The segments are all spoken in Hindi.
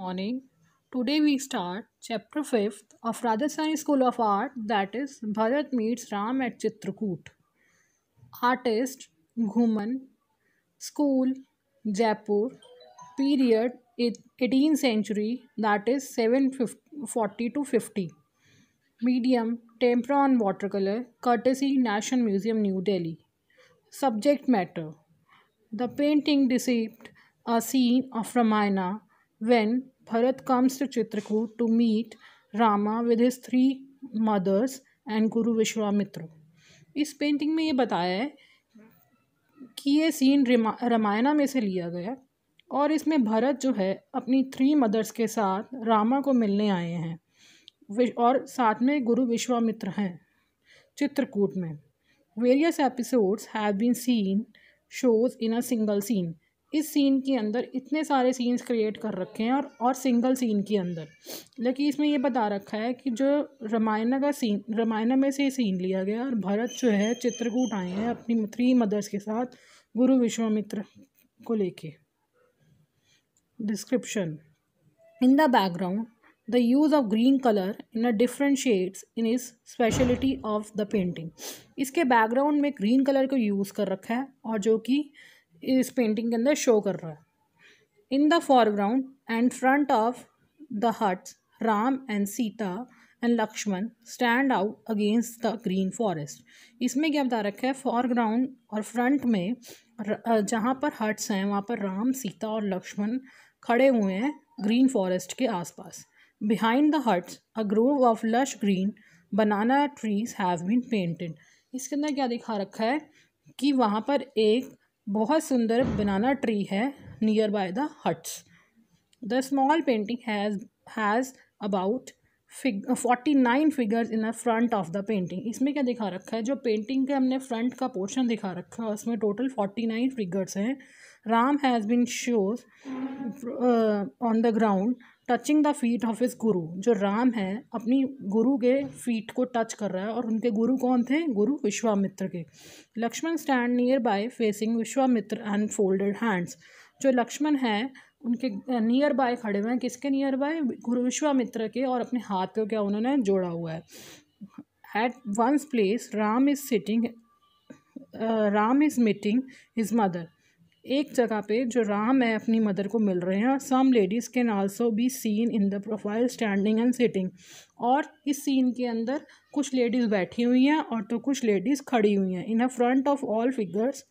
morning. Today we start chapter 5th of Rajasthani School of Art that is Bharat meets Ram at Chitrakoot. Artist Ghuman School Jaipur period 18th century that is 740 to 50. Medium tempera and watercolor courtesy National Museum New Delhi. Subject matter The painting depicts a scene of Ramayana When Bharat comes to Chitrakoot to meet Rama with his three mothers and Guru Vishwamitra. इस पेंटिंग में ये बताया है कि ये सीन रामायणा में से लिया गया और इसमें भरत जो है अपनी थ्री मदर्स के साथ रामा को मिलने आए हैं और साथ में गुरु विश्वामित्र हैं चित्रकूट में various episodes have been seen shows in a single scene इस सीन के अंदर इतने सारे सीन्स क्रिएट कर रखे हैं और और सिंगल सीन के अंदर लेकिन इसमें यह बता रखा है कि जो रामायण का सीन रामायण में से सीन लिया गया और भरत जो है चित्रकूट आए हैं अपनी थ्री मदर्स के साथ गुरु विश्वामित्र को लेके description in the background the use of green colour in a different shades in is speciality of the painting इसके बैकग्राउंड में ग्रीन कलर को यूज़ कर रखा है और जो कि इस पेंटिंग के अंदर शो कर रहा है in the foreground and front of the huts Ram and Sita and Lakshman stand out against the green forest इसमें क्या बता रखा है फॉरग्राउंड और फ्रंट में जहाँ पर हट्स हैं वहाँ पर राम सीता और लक्ष्मण खड़े हुए हैं ग्रीन फॉरेस्ट के आसपास behind the huts a grove of lush green banana trees have been painted इसके अंदर क्या दिखा रखा है कि वहाँ पर एक बहुत सुंदर बनाना ट्री है near by the huts the small painting has has about fig forty nine figures in the front of the painting इसमें क्या दिखा रखा है जो पेंटिंग के हमने फ्रंट का पोर्शन दिखा रखा है उसमें टोटल फोर्टी नाइन फिगर्स हैं Ram has been shows on the ground touching the feet of is Guru जो राम है अपनी गुरु के फीट को टच कर रहा है और उनके गुरु कौन थे गुरु विश्वामित्र के Lakshman stand near by facing Vishwamitra and folded hands जो लक्ष्मण है उनके नियर बाय खड़े हुए हैं किसके नियर बाय गुरु विश्वामित्र के और अपने हाथ को क्या उन्होंने जोड़ा हुआ है at once place Ram is sitting uh, Ram is meeting his mother एक जगह पे जो राम है अपनी मदर को मिल रहे हैं some ladies can also be seen in the profile standing and sitting और इस सीन के अंदर कुछ लेडीज़ बैठी हुई हैं और तो कुछ लेडीज़ खड़ी हुई हैं in a front of all figures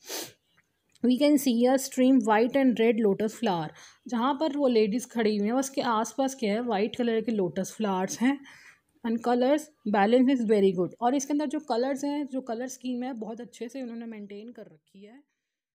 we can see a stream white and red lotus flower जहाँ पर वो लेडीज़ खड़ी हुई हैं उसके आसपास क्या है वाइट कलर के लोटस फ्लावर्स हैं and colours balance is very good और इसके अंदर जो कलर्स हैं जो कलर स्कीम है बहुत अच्छे से उन्होंने मेंटेन कर रखी है